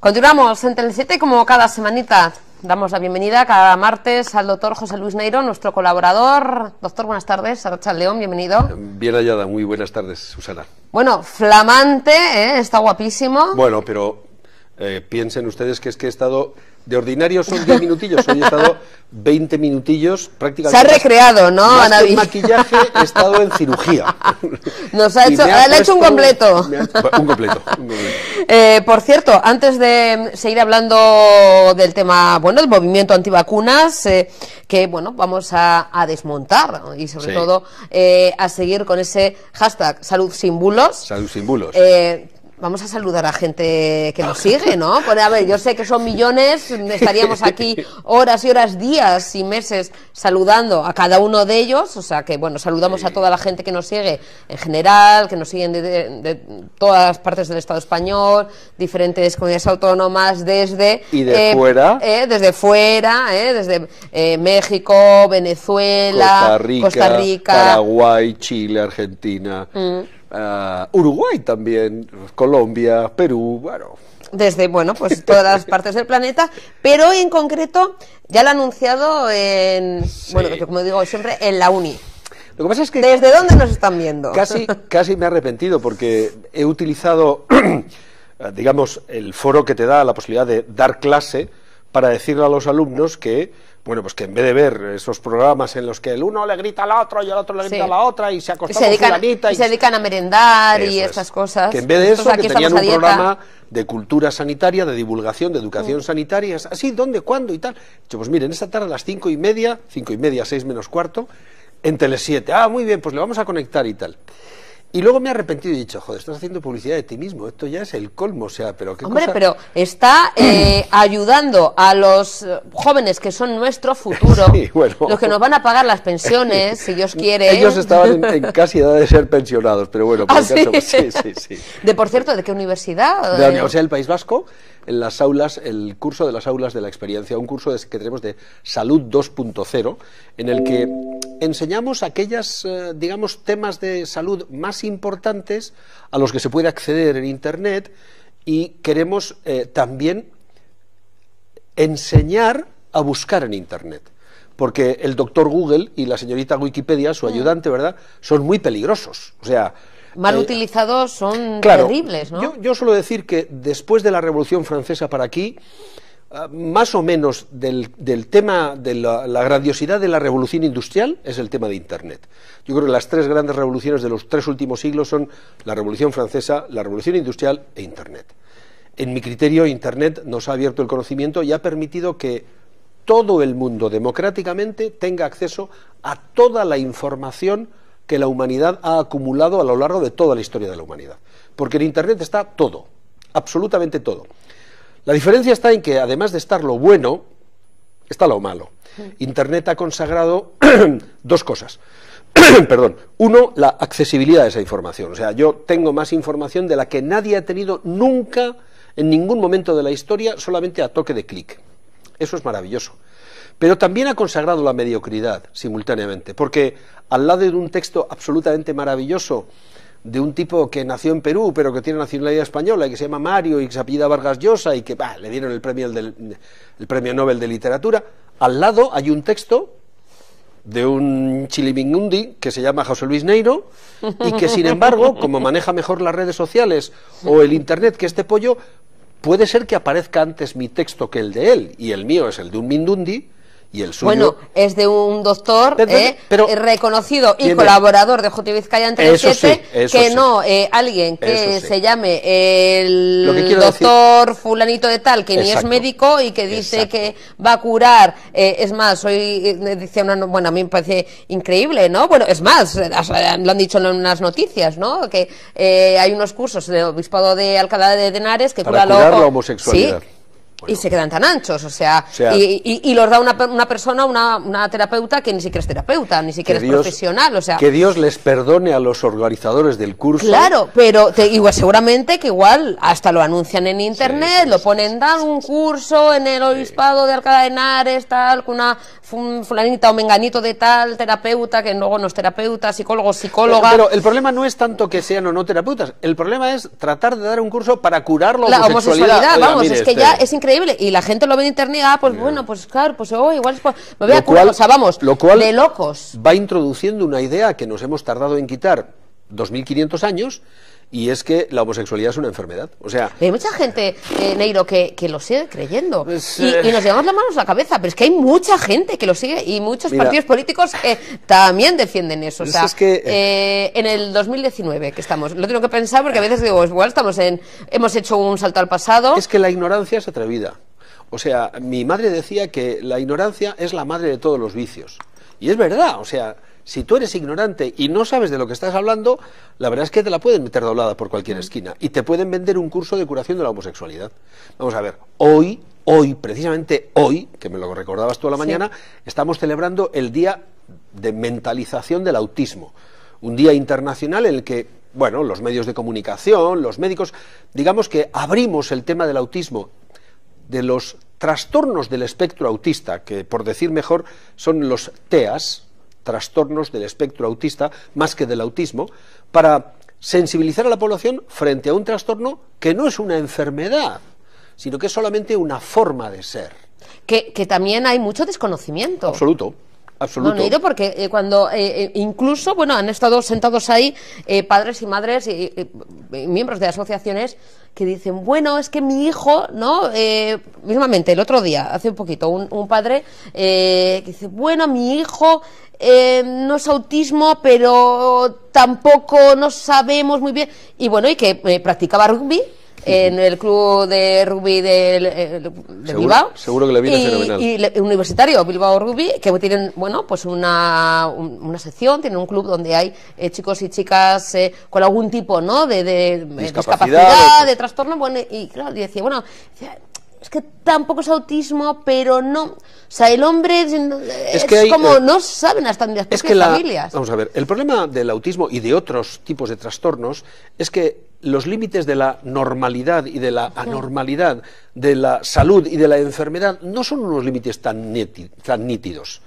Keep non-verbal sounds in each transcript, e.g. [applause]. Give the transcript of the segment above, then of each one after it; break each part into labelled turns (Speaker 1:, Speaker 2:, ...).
Speaker 1: Continuamos en Tele7 como cada semanita. Damos la bienvenida cada martes al doctor José Luis Neiro, nuestro colaborador. Doctor, buenas tardes. Arracha León, bienvenido. Bien
Speaker 2: hallada, muy buenas tardes, Susana.
Speaker 1: Bueno, flamante, ¿eh? está guapísimo.
Speaker 2: Bueno, pero eh, piensen ustedes que es que he estado de ordinario son 10 minutillos, hoy he estado 20 minutillos prácticamente. Se ha recreado, ¿no, Ana? maquillaje he estado en cirugía.
Speaker 1: [laughs] Nos ha hecho, hecho un completo. Un, completo. [laughs] Eh, por cierto, antes de seguir hablando del tema, bueno, del movimiento antivacunas, eh, que, bueno, vamos a, desmontar y sobre todo eh, a seguir con ese hashtag salud sin bulos.
Speaker 2: Salud sin bulos.
Speaker 1: Vamos a saludar a gente que nos sigue, ¿no? a ver, yo sé que son millones, estaríamos aquí horas y horas, días y meses saludando a cada uno de ellos, o sea que, bueno, saludamos a toda la gente que nos sigue en general, que nos siguen de, todas partes del Estado español, diferentes comunidades autónomas, desde... Y de eh, fuera. Eh, desde fuera, eh, desde México, Venezuela, Costa Rica,
Speaker 2: Paraguay, Chile, Argentina. Mm. Ah, Uruguay también, Colombia, Perú, bueno.
Speaker 1: Desde, bueno, pues todas [laughs] partes del planeta, pero en concreto ya lo ha anunciado en, bueno, como digo siempre, en la uni. Lo que pasa es que... ¿Desde dónde nos están viendo? Casi,
Speaker 2: [laughs] casi me he arrepentido porque he utilizado, [clears throat] digamos, el foro que te da la posibilidad de dar clase para decirle a los alumnos que, bueno, pues que en vez de ver esos programas en los que el uno le grita al otro y el otro le grita a la otra y se acostan Y, y,
Speaker 1: se dedican a merendar y esas cosas. Que en vez de pues eso, que tenían un programa
Speaker 2: de cultura sanitaria, de divulgación, de educación mm. sanitaria, así, ¿dónde, cuándo y tal? Yo, pues miren, esta tarde a las cinco y media, cinco y media, seis menos cuarto, en Tele7. Ah, muy bien, pues le vamos a conectar y tal.
Speaker 1: Y luego me he arrepentido y he dicho, joder, estás haciendo publicidad de ti mismo, esto ya es el colmo, o sea, pero qué Hombre, pero está eh, [clears throat] ayudando a los eh, jóvenes que son nuestro futuro, [laughs] los que nos van a pagar las pensiones, si Dios [laughs] quiere. Ellos estaban
Speaker 2: en, casi edad de ser pensionados, pero bueno, por Caso, ah, sí, sí, sí.
Speaker 1: [laughs] De, por cierto, ¿de qué universidad? De la Universidad
Speaker 2: del País Vasco, en las aulas, el curso de las aulas de la experiencia, un curso que tenemos de salud 2.0, en el que enseñamos aquellas, eh, digamos, temas de salud más importantes a los que se puede acceder en Internet y queremos eh, también enseñar a buscar en Internet. Porque el doctor Google y la señorita Wikipedia, su mm. ayudante, ¿verdad?, son muy peligrosos. O sea,
Speaker 1: mal eh, utilizados son terribles,
Speaker 2: ¿no? Yo, suelo decir que después de la Revolución Francesa para aquí, eh, más o menos del, tema de la, la, grandiosidad de la revolución industrial es el tema de Internet. Yo creo que las tres grandes revoluciones de los tres últimos siglos son la Revolución Francesa, la Revolución Industrial e Internet. En mi criterio, Internet nos ha abierto el conocimiento y ha permitido que todo el mundo democráticamente tenga acceso a toda la información que la humanidad ha acumulado a lo largo de toda la historia de la humanidad. Porque en Internet está todo, absolutamente todo. La diferencia está en que además de estar lo bueno, está lo malo. Mm. Internet ha consagrado [clears throat] dos cosas. [clears throat] Perdón. Uno, la accesibilidad de esa información. O sea, yo tengo más información de la que nadie ha tenido nunca en ningún momento de la historia, solamente a toque de clic. Eso es maravilloso pero también ha consagrado la mediocridad simultáneamente, porque al lado de un texto absolutamente maravilloso, de un tipo que nació en Perú, pero que tiene nacionalidad española, y que se llama Mario, y que se Vargas Llosa, y que le dieron el premio, del, premio Nobel de Literatura, al lado hay un texto de un chilimingundi que se llama José Luis Neiro
Speaker 1: y que sin embargo,
Speaker 2: como maneja mejor las redes sociales o el internet que este pollo, puede ser que aparezca antes mi texto que el de él y el mío es el de un mindundi el Bueno,
Speaker 1: es de un doctor eh, eh, reconocido y colaborador de JTV Vizcaya entre siete, que no eh, alguien que se llame el doctor fulanito de tal, que ni es médico y que dice que va a curar. Eh, es más, hoy dice una, bueno, a mí me parece increíble, ¿no? Bueno, es más, lo han dicho en unas noticias, ¿no? Que hay unos cursos del obispado de Alcalá de Henares que cura, lo, la homosexualidad y se quedan tan anchos, o sea, y, los da una, una persona, una, terapeuta que ni siquiera es terapeuta, ni siquiera es profesional, o sea... Que
Speaker 2: Dios les perdone a los organizadores del curso.
Speaker 1: Claro, pero seguramente que igual hasta lo anuncian en internet, lo ponen, dan un curso en el obispado de Alcalá de Henares, tal, con una fulanita o menganito de tal, terapeuta, que luego no es terapeuta, psicólogo, psicóloga... Pero, el
Speaker 2: problema no es tanto que sean o no terapeutas, el problema es tratar de dar un curso para curar la, la homosexualidad. vamos, es que ya este. es
Speaker 1: increíble y la gente lo ve en internet, ah, pues bueno, pues claro, pues oh, igual es me voy lo a cual, o sea, vamos,
Speaker 2: de locos. Va introduciendo una idea que nos hemos tardado en quitar 2.500 años y es que la homosexualidad es una enfermedad. O sea,
Speaker 1: hay mucha gente, eh, Neiro, que, que, lo sigue creyendo pues, y, eh, nos llevamos las manos a la cabeza, pero es que hay mucha gente que lo sigue y muchos partidos políticos eh, también defienden eso. O pues sea, en el 2019 que estamos, lo tengo que pensar porque a veces digo, pues igual estamos en, hemos hecho un salto al pasado. Es que la ignorancia es atrevida. O sea, mi madre decía que la ignorancia es la madre
Speaker 2: de todos los vicios. Y es verdad, o sea, si tú eres ignorante y no sabes de lo que estás hablando, la verdad es que te la pueden meter doblada por cualquier esquina y te pueden vender un curso de curación de la homosexualidad. Vamos a ver, hoy, hoy, precisamente hoy, que me lo recordabas tú la mañana, estamos celebrando el Día de Mentalización del Autismo. Un día internacional en el que, bueno, los medios de comunicación, los médicos, digamos que abrimos el tema del autismo, de los trastornos del espectro autista, que por decir mejor son los TEAS, trastornos del espectro autista, más que del autismo, para sensibilizar a la población frente a un trastorno que no es una enfermedad, sino que es solamente una forma de ser.
Speaker 1: Que, también hay mucho desconocimiento. Absoluto.
Speaker 2: Absoluto. No,
Speaker 1: porque eh, cuando eh, eh, incluso bueno han estado sentados ahí padres y madres y, miembros de asociaciones que dicen, bueno, es que mi hijo, ¿no? Eh, mismamente, el otro día, hace un poquito, un, padre eh, que dice, bueno, mi hijo eh, no es autismo, pero tampoco no sabemos muy bien. Y bueno, y que eh, practicaba rugby, en el club de rugby de, eh, Bilbao. Seguro
Speaker 2: que y,
Speaker 1: universitario, Bilbao Rugby, que tienen, bueno, pues una, una sección, tienen un club donde hay eh, chicos y chicas eh, con algún tipo, ¿no?, de, discapacidad, de pues. trastorno, bueno, y claro, decía, bueno, es que tampoco es autismo, pero no. O sea, el hombre es, que como no saben hasta en las es que familias. Vamos
Speaker 2: a ver, el problema del autismo y de otros tipos de trastornos es que los límites de la normalidad y de la anormalidad, de la salud y de la enfermedad, no son unos límites tan, nítidos.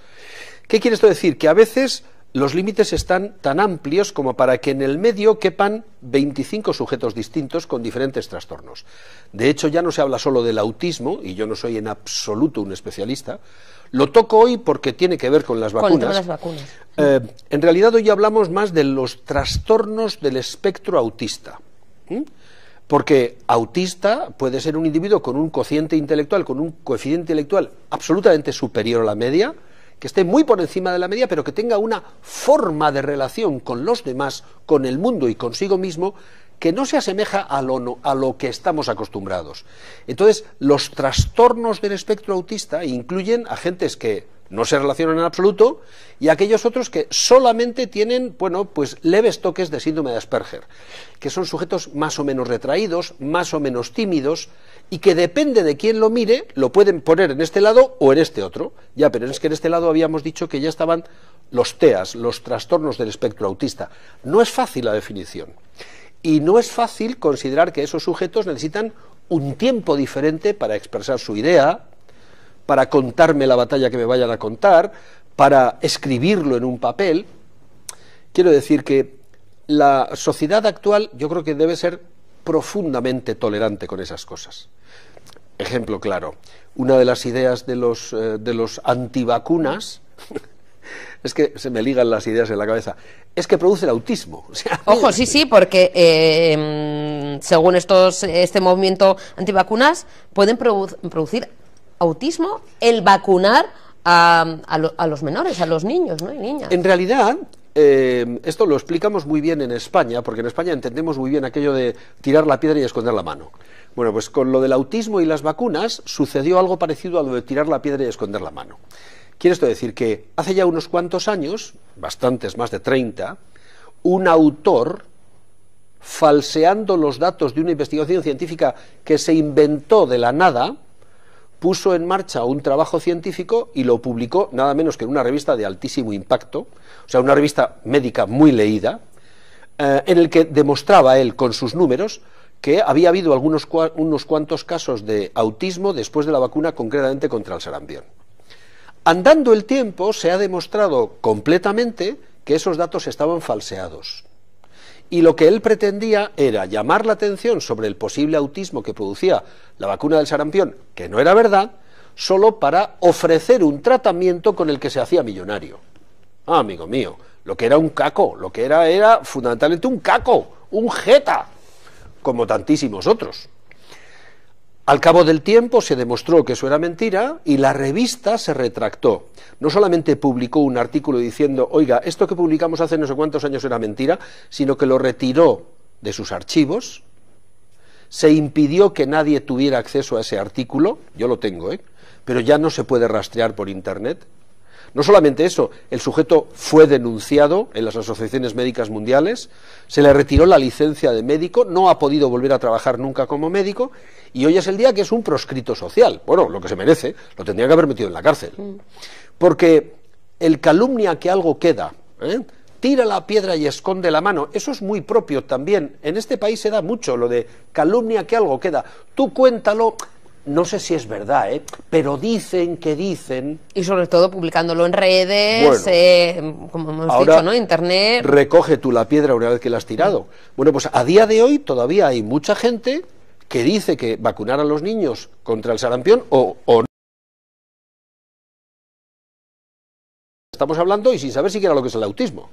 Speaker 2: ¿Qué quiere esto decir? Que a veces los límites están tan amplios como para que en el medio quepan 25 sujetos distintos con diferentes trastornos. De hecho, ya no se habla solo del autismo, y yo no soy en absoluto un especialista. Lo toco hoy porque tiene que ver con las vacunas. vacunas. Eh, en realidad hoy hablamos más de los trastornos del espectro autista. ¿Mm? Porque autista puede ser un individuo con un cociente intelectual, con un coeficiente intelectual absolutamente superior a la media, que esté muy por encima de la media, pero que tenga una forma de relación con los demás, con el mundo y consigo mismo, que no se asemeja a lo, a lo que estamos acostumbrados. Entonces, los trastornos del espectro autista incluyen a gentes que no se relacionan en absoluto, y aquellos otros que solamente tienen, bueno, pues leves toques de síndrome de Asperger, que son sujetos más o menos retraídos, más o menos tímidos, y que depende de quién lo mire, lo pueden poner en este lado o en este otro. Ya, pero es que en este lado habíamos dicho que ya estaban los TEAS, los trastornos del espectro autista. No es fácil la definición. Y no es fácil considerar que esos sujetos necesitan un tiempo diferente para expresar su idea, para contarme la batalla que me vayan a contar, para escribirlo en un papel. Quiero decir que la sociedad actual yo creo que debe ser profundamente tolerante con esas cosas. Ejemplo claro, una de las ideas de los, eh, de los antivacunas [laughs] es que se me ligan las ideas en la cabeza. Es que produce el autismo.
Speaker 1: Ojo, sí, sí, porque eh, mm, según estos, este movimiento antivacunas, pueden producir autismo el vacunar a, los menores, a los niños ¿no? y niñas.
Speaker 2: En realidad, eh, esto lo explicamos muy bien en España, porque en España entendemos muy bien aquello de tirar la piedra y esconder la mano. Bueno, pues con lo del autismo y las vacunas sucedió algo parecido a lo de tirar la piedra y esconder la mano. Quiere esto decir que hace ya unos cuantos años, bastantes, más de 30, un autor, falseando los datos de una investigación científica que se inventó de la nada, puso en marcha un trabajo científico y lo publicó nada menos que en una revista de altísimo impacto, o sea, una revista médica muy leída, eh, en el que demostraba él con sus números que había habido algunos unos cuantos casos de autismo después de la vacuna, concretamente contra el sarampión. Andando el tiempo, se ha demostrado completamente que esos datos estaban falseados y lo que él pretendía era llamar la atención sobre el posible autismo que producía la vacuna del sarampión, que no era verdad, solo para ofrecer un tratamiento con el que se hacía millonario. Ah, amigo mío, lo que era un caco, lo que era era fundamentalmente un caco, un jeta, como tantísimos otros. Al cabo del tiempo se demostró que eso era mentira y la revista se retractó. No solamente publicó un artículo diciendo, oiga, esto que publicamos hace no sé cuántos años era mentira, sino que lo retiró de sus archivos, se impidió que nadie tuviera acceso a ese artículo, yo lo tengo, ¿eh? pero ya no se puede rastrear por Internet, no solamente eso, el sujeto fue denunciado en las asociaciones médicas mundiales, se le retiró la licencia de médico, no ha podido volver a trabajar nunca como médico y hoy es el día que es un proscrito social. Bueno, lo que se merece, lo tendría que haber metido en la cárcel. Mm. Porque el calumnia que algo queda, ¿eh? tira la piedra y esconde la mano. Eso es muy propio también. En este país se da mucho lo de calumnia que algo queda. Tú cuéntalo, no sé si es verdad, ¿eh? pero dicen que dicen. Y
Speaker 1: sobre todo publicándolo en redes, eh, como hemos dicho, ¿no? Internet.
Speaker 2: Recoge tú la piedra una vez que la has tirado. Bueno, pues a día de hoy todavía hay mucha gente que dice que vacunar a los niños contra el sarampión o, o no. Estamos hablando y sin saber siquiera lo que es el autismo.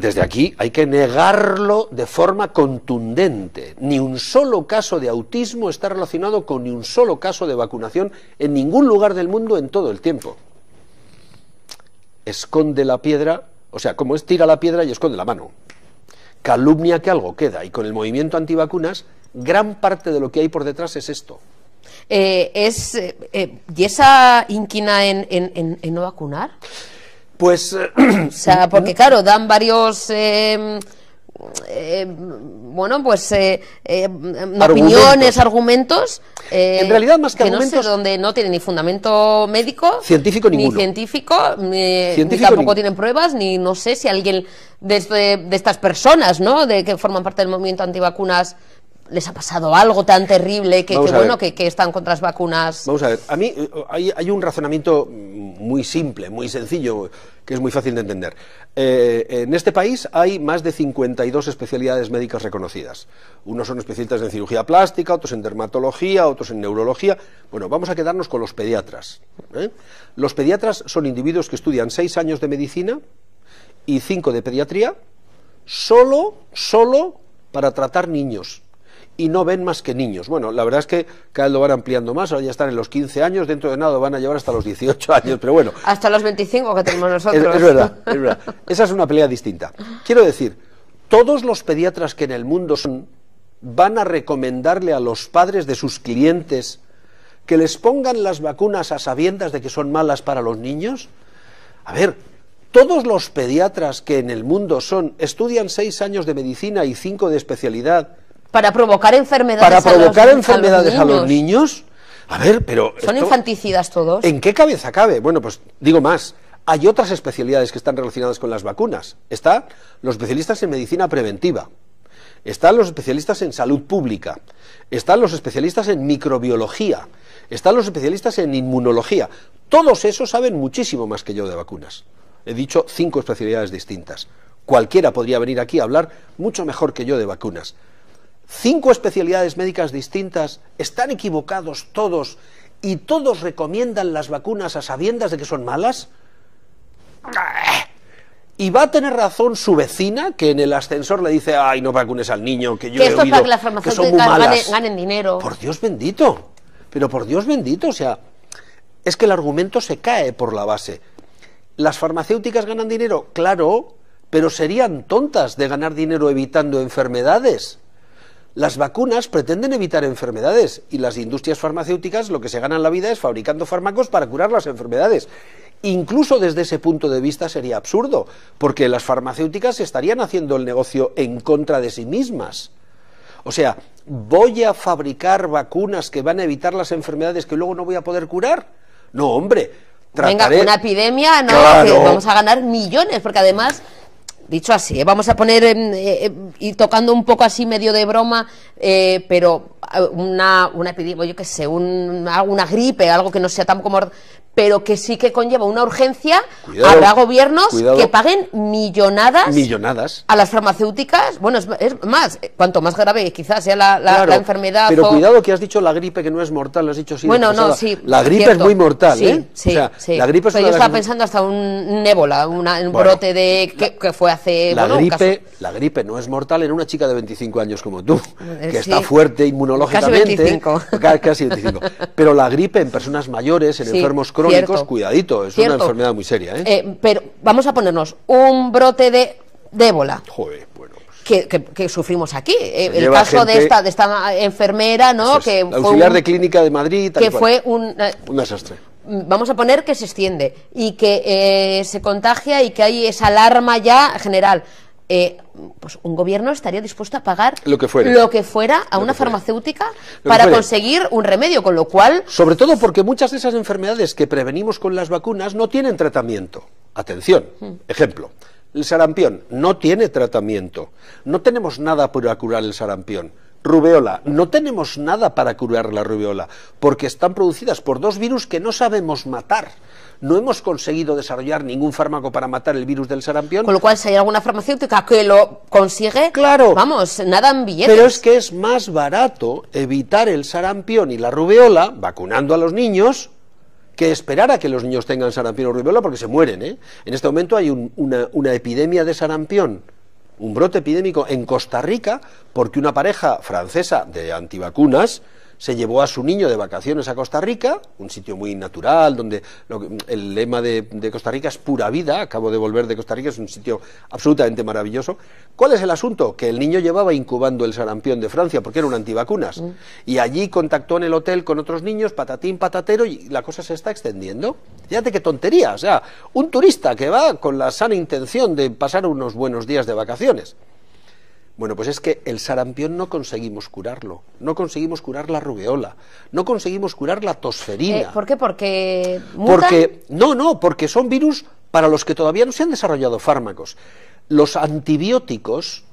Speaker 2: Desde aquí hay que negarlo de forma contundente. Ni un solo caso de autismo está relacionado con ni un solo caso de vacunación en ningún lugar del mundo en todo el tiempo. Esconde la piedra, o sea, como es tira la piedra y esconde la mano. Calumnia que algo queda. Y con el movimiento antivacunas, gran parte de lo que hay por detrás es esto.
Speaker 1: Eh, es, eh, eh, ¿Y esa inquina en no vacunar? Pues. Eh, [clears throat] o sea, porque claro, dan varios. Em, em, bueno, pues eh, em, opiniones, argumentos. Eh, en realidad, más que, No donde no tienen ni fundamento médico. Científico Ni científico, ni, tampoco tienen pruebas, ni no sé si alguien de, este, de, estas personas, ¿no? De que forman parte del movimiento antivacunas les ha pasado algo tan terrible que, bueno, que, están contra las vacunas.
Speaker 2: Vamos a ver, a mí eh, hay, un razonamiento muy simple, muy sencillo, que es muy fácil de entender. Eh, en este país hay más de 52 especialidades médicas reconocidas. Unos son especialistas en cirugía plástica, otros en dermatología, otros en neurología. Bueno, vamos a quedarnos con los pediatras. ¿eh? Los pediatras son individuos que estudian seis años de medicina y cinco de pediatría, solo, solo para tratar niños y no ven más que niños. Bueno, la verdad es que cada vez lo van ampliando más, ahora ya están en los 15 años, dentro de nada van a llevar hasta los 18 [laughs] años, pero bueno.
Speaker 1: Hasta los 25 que tenemos [laughs] nosotros. Es, verdad,
Speaker 2: es verdad. Esa es una pelea distinta. Quiero decir, todos los pediatras que en el mundo son, van a recomendarle a los padres de sus clientes que les pongan las vacunas a sabiendas de que son malas para los niños? A ver, todos los pediatras que en el mundo son, estudian seis años de medicina y cinco de especialidad
Speaker 1: para provocar enfermedades. a los, enfermedades a los,
Speaker 2: niños. A ver, pero. ¿Son
Speaker 1: infanticidas todos?
Speaker 2: ¿En qué cabeza cabe? Bueno, pues digo más. Hay otras especialidades que están relacionadas con las vacunas. Están los especialistas en medicina preventiva. Están los especialistas en salud pública. Están los especialistas en microbiología. Están los especialistas en inmunología. Todos esos saben muchísimo más que yo de vacunas. He dicho cinco especialidades distintas. Cualquiera podría venir aquí a hablar mucho mejor que yo de vacunas cinco especialidades médicas distintas, están equivocados todos y todos recomiendan las vacunas a sabiendas de que son malas? Y va a tener razón su vecina que en el ascensor le dice, ay, no vacunes al niño, que yo he oído, que las farmacéuticas
Speaker 1: ganen, dinero. Por
Speaker 2: Dios bendito, pero por Dios bendito, o sea, es que el argumento se cae por la base. ¿Las farmacéuticas ganan dinero? Claro, pero serían tontas de ganar dinero evitando enfermedades. Las vacunas pretenden evitar enfermedades y las industrias farmacéuticas lo que se ganan la vida es fabricando fármacos para curar las enfermedades. Incluso desde ese punto de vista sería absurdo, porque las farmacéuticas estarían haciendo el negocio en contra de sí mismas. O sea, ¿voy a fabricar vacunas que van a evitar las enfermedades que luego no voy a poder curar? No, hombre. Trataré... Venga, una
Speaker 1: epidemia, no, vamos a ganar millones, porque además dicho así, ¿eh? vamos a poner ir eh, eh, tocando un poco así medio de broma, pero eh, una, una epidemia, yo qué sé, una gripe, algo que no sea tan como pero que sí que conlleva una urgencia, a habrá gobiernos que paguen millonadas,
Speaker 2: millonadas
Speaker 1: a las farmacéuticas. Bueno, es, más, eh, cuanto más grave quizás sea la, enfermedad. Pero cuidado
Speaker 2: que has dicho la gripe que no es mortal, lo has dicho sí. Bueno, La gripe es muy mortal, sí,
Speaker 1: La gripe es yo estaba pensando hasta un ébola, un brote de que, fue hace. La, gripe,
Speaker 2: la gripe no es mortal en una chica de 25 años como tú, eh, que está fuerte, inmunológica [laughs] Pero la gripe en personas mayores, en enfermos crónicos, cuidadito, es una enfermedad muy seria. ¿eh?
Speaker 1: Eh, pero vamos a ponernos un brote de, débola.
Speaker 2: ébola. Pues.
Speaker 1: Que, sufrimos aquí. Eh, el caso de esta de esta enfermera, ¿no? que auxiliar de
Speaker 2: clínica de Madrid. que fue un, desastre.
Speaker 1: Mm, vamos a poner que se extiende y que se contagia y que hay esa alarma ya general. Eh, pues un gobierno estaría dispuesto a pagar lo que fuera, a una farmacéutica para conseguir un remedio, con lo cual...
Speaker 2: Sobre todo porque muchas de esas enfermedades que prevenimos con las vacunas no tienen tratamiento. Atención, mm. ejemplo, el sarampión no tiene tratamiento. No tenemos nada para curar el sarampión rubeola. No tenemos nada para curar la rubeola, porque están producidas por dos virus que no sabemos matar. No hemos
Speaker 1: conseguido desarrollar ningún fármaco para matar el virus del sarampión. Con lo cual, si hay alguna farmacéutica que lo consigue, claro, vamos, nada en billetes. Pero es
Speaker 2: que es más barato evitar el sarampión y la rubeola vacunando a los niños que esperar a que los niños tengan sarampión o rubeola porque se mueren. ¿eh? En este momento hay una epidemia de sarampión un brote epidémico en Costa Rica porque una pareja francesa de antivacunas se llevó a su niño de vacaciones a Costa Rica, un sitio muy natural, donde el lema de, Costa Rica es pura vida, acabo de volver de Costa Rica, es un sitio absolutamente maravilloso. ¿Cuál es el asunto? Que el niño llevaba incubando el sarampión de Francia, porque era un antivacunas, mm. y allí contactó en el hotel con otros niños, patatín, patatero, y la cosa se está extendiendo. Fíjate qué tontería, o sea, un turista que va con la sana intención de pasar unos buenos días de vacaciones. Bueno, pues es que el sarampión no conseguimos curarlo, no conseguimos curar la rubeola, no conseguimos curar la tosferina. Eh,
Speaker 1: ¿Por qué? Porque porque
Speaker 2: no, no, porque son virus para los que todavía no se han desarrollado fármacos. Los antibióticos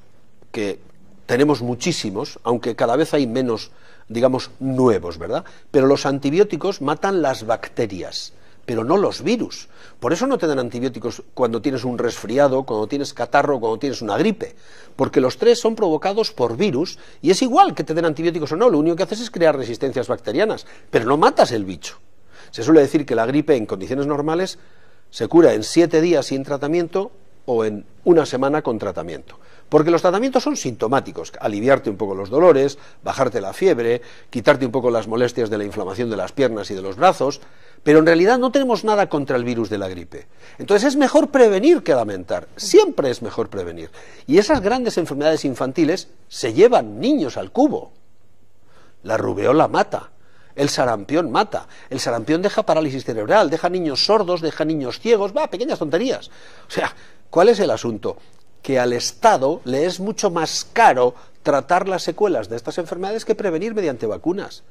Speaker 2: que tenemos muchísimos, aunque cada vez hay menos, digamos, nuevos, ¿verdad? Pero los antibióticos matan las bacterias pero no los virus. Por eso no te dan antibióticos cuando tienes un resfriado, cuando tienes catarro, cuando tienes una gripe, porque los tres son provocados por virus y es igual que te den antibióticos o no, lo único que haces es crear resistencias bacterianas, pero no matas el bicho. Se suele decir que la gripe en condiciones normales se cura en siete días sin tratamiento o en una semana con tratamiento. Porque los tratamientos son sintomáticos, aliviarte un poco los dolores, bajarte la fiebre, quitarte un poco las molestias de la inflamación de las piernas y de los brazos, pero en realidad no tenemos nada contra el virus de la gripe. Entonces es mejor prevenir que lamentar, siempre es mejor prevenir. Y esas grandes enfermedades infantiles se llevan niños al cubo. La rubeola mata, el sarampión mata, el sarampión deja parálisis cerebral, deja niños sordos, deja niños ciegos, va, pequeñas tonterías. O sea, ¿Cuál es el asunto? Que al Estado le es mucho más caro tratar las secuelas de estas enfermedades que prevenir mediante vacunas.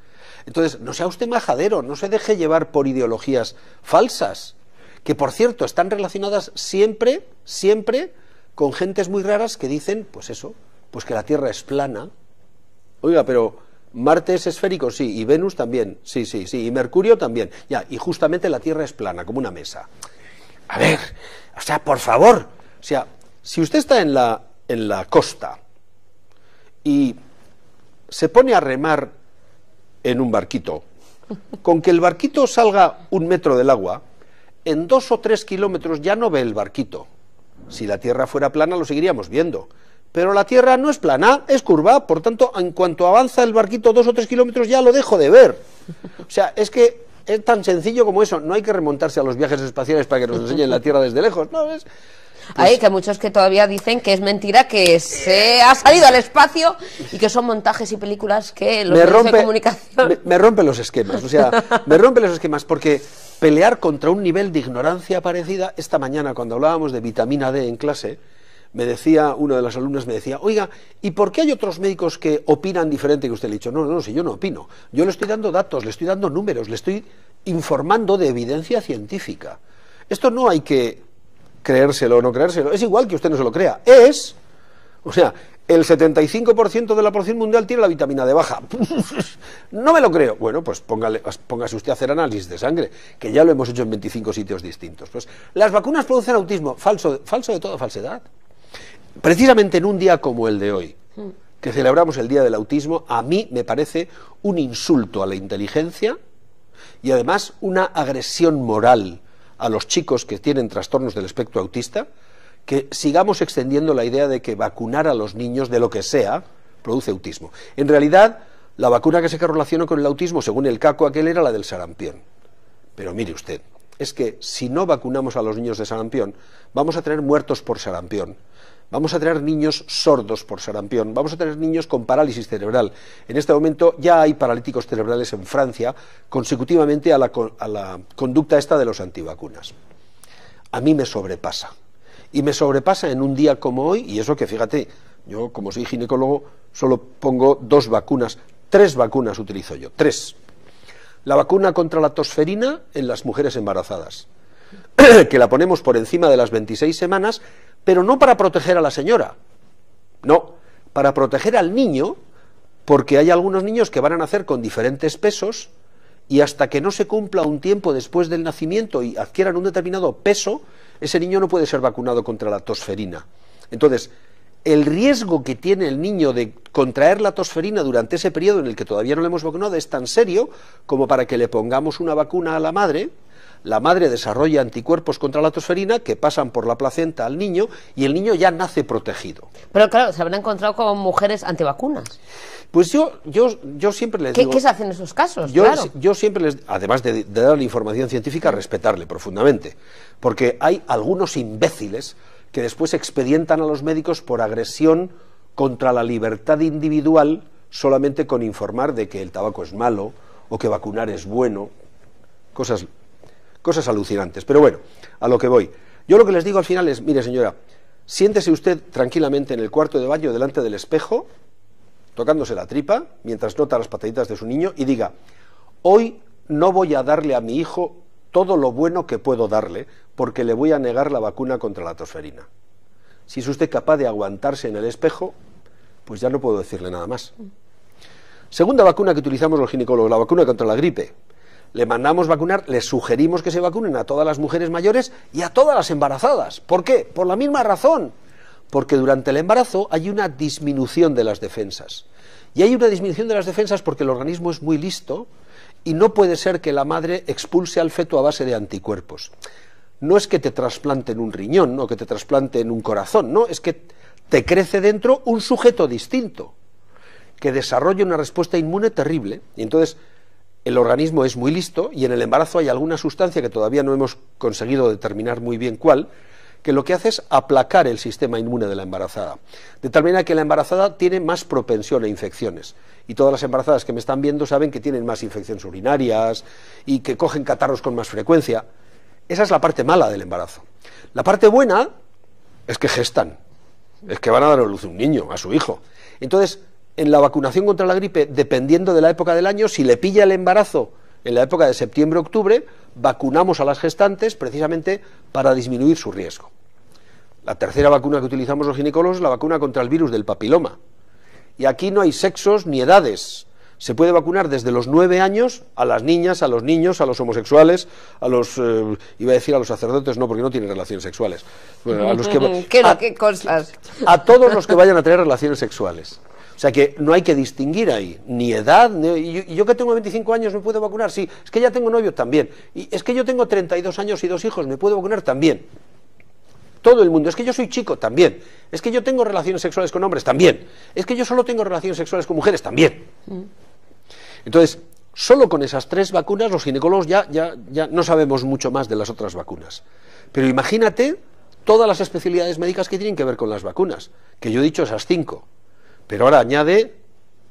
Speaker 2: Entonces, no sea usted majadero, no se deje llevar por ideologías falsas, que por cierto están relacionadas siempre, siempre con gentes muy raras que dicen, pues eso, pues que la Tierra es plana. Oiga, pero Marte es esférico, sí, y Venus también, sí, sí, sí, y Mercurio también. Ya, y justamente la Tierra es plana, como una mesa. A ver, o sea, por favor. O sea, si usted está en la, en la costa y se pone a remar en un barquito, [laughs] con que el barquito salga un metro del agua, en dos o tres kilómetros ya no ve el barquito. Si la Tierra fuera plana lo seguiríamos viendo. Pero la Tierra no es plana, es curva, por tanto, en cuanto avanza el barquito dos o tres kilómetros ya lo dejo de ver. O sea, es que es tan sencillo como eso. No hay que remontarse a los viajes espaciales para que nos enseñen la Tierra desde lejos.
Speaker 1: No, Hay pues que muchos que todavía dicen que es mentira que se ha salido al espacio y que son montajes y películas que los me comunicación.
Speaker 2: Me, me rompe los esquemas, o sea, [laughs] me rompe los esquemas porque pelear contra un nivel de ignorancia parecida, esta mañana cuando hablábamos de vitamina D en clase, me decía, una de las alumnas me decía, oiga, ¿y por qué hay otros médicos que opinan diferente que usted? Le ha dicho, no, no, no, si yo no opino. Yo le estoy dando datos, le estoy dando números, le estoy informando de evidencia científica. Esto no hay que creérselo o no creérselo, es igual que usted no se lo crea. Es, o sea, el 75% de la población mundial tiene la vitamina D baja. [laughs] no me lo creo. Bueno, pues póngale, pues póngase usted a hacer análisis de sangre, que ya lo hemos hecho en 25 sitios distintos. Pues las vacunas producen autismo, falso, falso de toda falsedad precisamente en un día como el de hoy, que celebramos el Día del Autismo, a mí me parece un insulto a la inteligencia y además una agresión moral a los chicos que tienen trastornos del espectro autista, que sigamos extendiendo la idea de que vacunar a los niños de lo que sea produce autismo. En realidad, la vacuna que se correlaciona con el autismo, según el caco aquel, era la del sarampión. Pero mire usted, es que si no vacunamos a los niños de sarampión, vamos a tener muertos por sarampión, Vamos a tener niños sordos por sarampión, vamos a tener niños con parálisis cerebral. En este momento ya hay paralíticos cerebrales en Francia consecutivamente a la, a la conducta esta de los antivacunas. A mí me sobrepasa. Y me sobrepasa en un día como hoy, y eso que fíjate, yo como soy ginecólogo solo pongo dos vacunas, tres vacunas utilizo yo, tres. La vacuna contra la tosferina en las mujeres embarazadas [coughs] que la ponemos por encima de las 26 semanas, pero no para proteger a la señora, no, para proteger al niño, porque hay algunos niños que van a nacer con diferentes pesos y hasta que no se cumpla un tiempo después del nacimiento y adquieran un determinado peso, ese niño no puede ser vacunado contra la tosferina. Entonces, el riesgo que tiene el niño de contraer la tosferina durante ese periodo en el que todavía no le hemos vacunado es tan serio como para que le pongamos una vacuna a la madre la madre desarrolla anticuerpos contra la tosferina que pasan por la placenta al niño y el niño ya nace protegido. Pero claro,
Speaker 1: se habrán encontrado con mujeres antivacunas.
Speaker 2: Pues yo, yo, yo siempre les digo... ¿Qué se
Speaker 1: hacen esos casos? Yo,
Speaker 2: yo siempre les... Además de, dar la información científica, respetarle profundamente. Porque hay algunos imbéciles que después expedientan a los médicos por agresión contra la libertad individual solamente con informar de que el tabaco es malo o que vacunar es bueno. Cosas cosas alucinantes. Pero bueno, a lo que voy. Yo lo que les digo al final es, mire señora, siéntese usted tranquilamente en el cuarto de baño delante del espejo, tocándose la tripa, mientras nota las pataditas de su niño, y diga, hoy no voy a darle a mi hijo todo lo bueno que puedo darle, porque le voy a negar la vacuna contra la tosferina. Si es usted capaz de aguantarse en el espejo, pues ya no puedo decirle nada más. Segunda vacuna que utilizamos los ginecólogos, la vacuna contra la gripe le mandamos vacunar, les sugerimos que se vacunen a todas las mujeres mayores y a todas las embarazadas. ¿Por qué? Por la misma razón. Porque durante el embarazo hay una disminución de las defensas. Y hay una disminución de las defensas porque el organismo es muy listo y no puede ser que la madre expulse al feto a base de anticuerpos. No es que te trasplanten un riñón o que te trasplanten un corazón, no, es que te crece dentro un sujeto distinto que desarrolla una respuesta inmune terrible. Y entonces el organismo es muy listo y en el embarazo hay alguna sustancia que todavía no hemos conseguido determinar muy bien cuál, que lo que hace es aplacar el sistema inmune de la embarazada, de tal manera que la embarazada tiene más propensión a infecciones. Y todas las embarazadas que me están viendo saben que tienen más infecciones urinarias y que cogen catarros con más frecuencia. Esa es la parte mala del embarazo. La parte buena es que gestan, es que van a dar a luz a un niño, a su hijo. Entonces, en la vacunación contra la gripe, dependiendo de la época del año, si le pilla el embarazo en la época de septiembre-octubre, vacunamos a las gestantes precisamente para disminuir su riesgo. La tercera vacuna que utilizamos los ginecólogos es la vacuna contra el virus del papiloma. Y aquí no hay sexos ni edades. Se puede vacunar desde los nueve años a las niñas, a los niños, a los homosexuales, a los, eh, iba a decir a los sacerdotes, no, porque no tienen relaciones sexuales. a
Speaker 1: [laughs] cosas? a todos los que vayan
Speaker 2: a tener relaciones sexuales. O sea que no hay que distinguir ahí, ni edad, yo, que tengo 25 años me puedo vacunar, sí, es que ya tengo novio también, y es que yo tengo 32 años y dos hijos, me puedo vacunar también. Todo el mundo, es que yo soy chico también, es que yo tengo relaciones sexuales con hombres también, es que yo solo tengo relaciones sexuales con mujeres también. Mm. Entonces, solo con esas tres vacunas los ginecólogos ya, ya, ya no sabemos mucho más de las otras vacunas. Pero imagínate todas las especialidades médicas que tienen que ver con las vacunas, que yo he dicho esas cinco. Pero ahora añade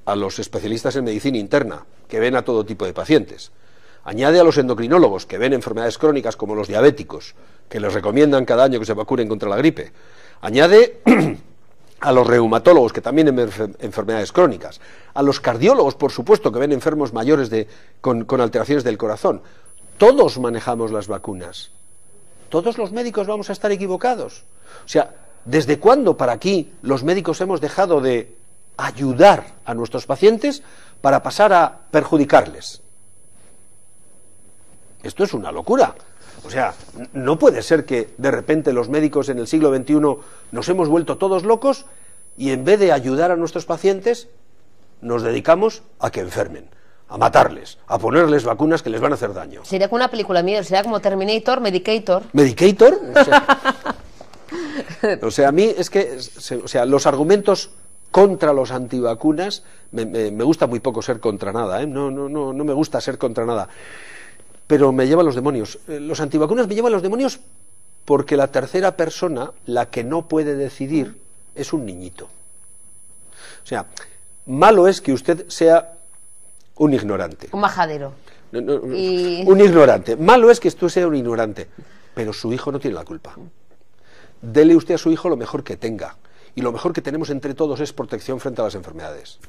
Speaker 2: a los especialistas en medicina interna, que ven a todo tipo de pacientes. Añade a los endocrinólogos, que ven enfermedades crónicas como los diabéticos, que les recomiendan cada año que se vacunen contra la gripe. Añade [clears throat] a los reumatólogos, que también ven enfermedades crónicas. A los cardiólogos, por supuesto, que ven enfermos mayores con, con alteraciones del corazón. Todos manejamos las vacunas. Todos los médicos vamos a estar equivocados. O sea, ¿desde cuándo para aquí los médicos hemos dejado de ayudar a nuestros pacientes para pasar a perjudicarles. Esto es una locura. O sea, no puede ser que de repente los médicos en el siglo XXI nos hemos vuelto todos locos y en vez de ayudar a nuestros pacientes, nos dedicamos a que enfermen, a matarles, a ponerles vacunas que les van a hacer daño.
Speaker 1: Sería como una película mía, sería como Terminator, Medicator.
Speaker 2: ¿Medicator? [laughs] O sea, a mí es que, o sea, los argumentos contra los antivacunas, me, gusta muy poco ser contra nada, ¿eh? no, no, no, no me gusta ser contra nada, pero me llevan los demonios. Eh, los antivacunas me llevan los demonios porque la tercera persona, la que no puede decidir, es un niñito. O sea, malo es que usted sea un ignorante.
Speaker 1: Un majadero.
Speaker 2: Un ignorante. Malo es que usted sea un ignorante, pero su hijo no tiene la culpa. Dele usted a su hijo lo mejor que tenga y lo mejor que tenemos entre todos es protección frente a las enfermedades.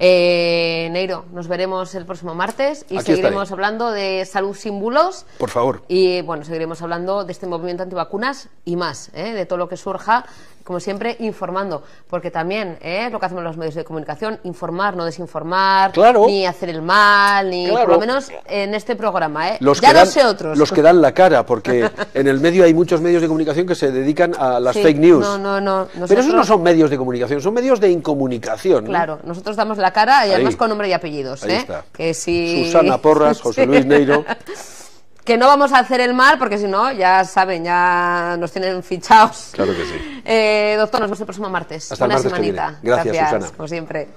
Speaker 1: Eh, Neiro, nos veremos el próximo martes y seguiremos hablando de salud sin bulos. Por favor. Y bueno, seguiremos hablando de este movimiento antivacunas y más, eh, de todo lo que surja como siempre, informando, porque también ¿eh? lo que hacemos los medios de comunicación, informar, no desinformar, ni hacer el mal, ni por lo menos en este programa. ¿eh? Los ya otros. Los que dan
Speaker 2: la cara, porque [laughs] en el medio hay muchos medios de comunicación que se dedican a las fake news. No,
Speaker 1: no, no. Pero esos no son
Speaker 2: medios de comunicación, son medios de incomunicación. Claro,
Speaker 1: nosotros damos la cara y además con nombre y apellidos. ¿eh? Que si... Susana Porras, José Luis Neiro. [laughs] que no vamos a hacer el mal, porque si no, ya saben, ya nos tienen fichados. Claro que sí. [laughs] Eh, doctor, nos vemos el próximo martes. Hasta el Gracias, Como siempre.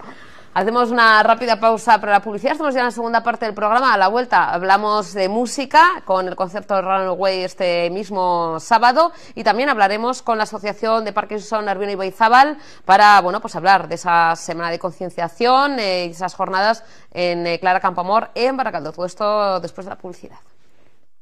Speaker 1: Hacemos una rápida pausa para la publicidad. Estamos ya en la segunda parte del programa. A la vuelta hablamos de música con el concierto de Runaway este mismo sábado y también hablaremos con la Asociación de Parkinson Arbino y Baizábal para bueno, pues hablar de esa semana de concienciación eh, y esas jornadas en eh, Clara Campoamor en Baracaldo. Todo esto después de la publicidad.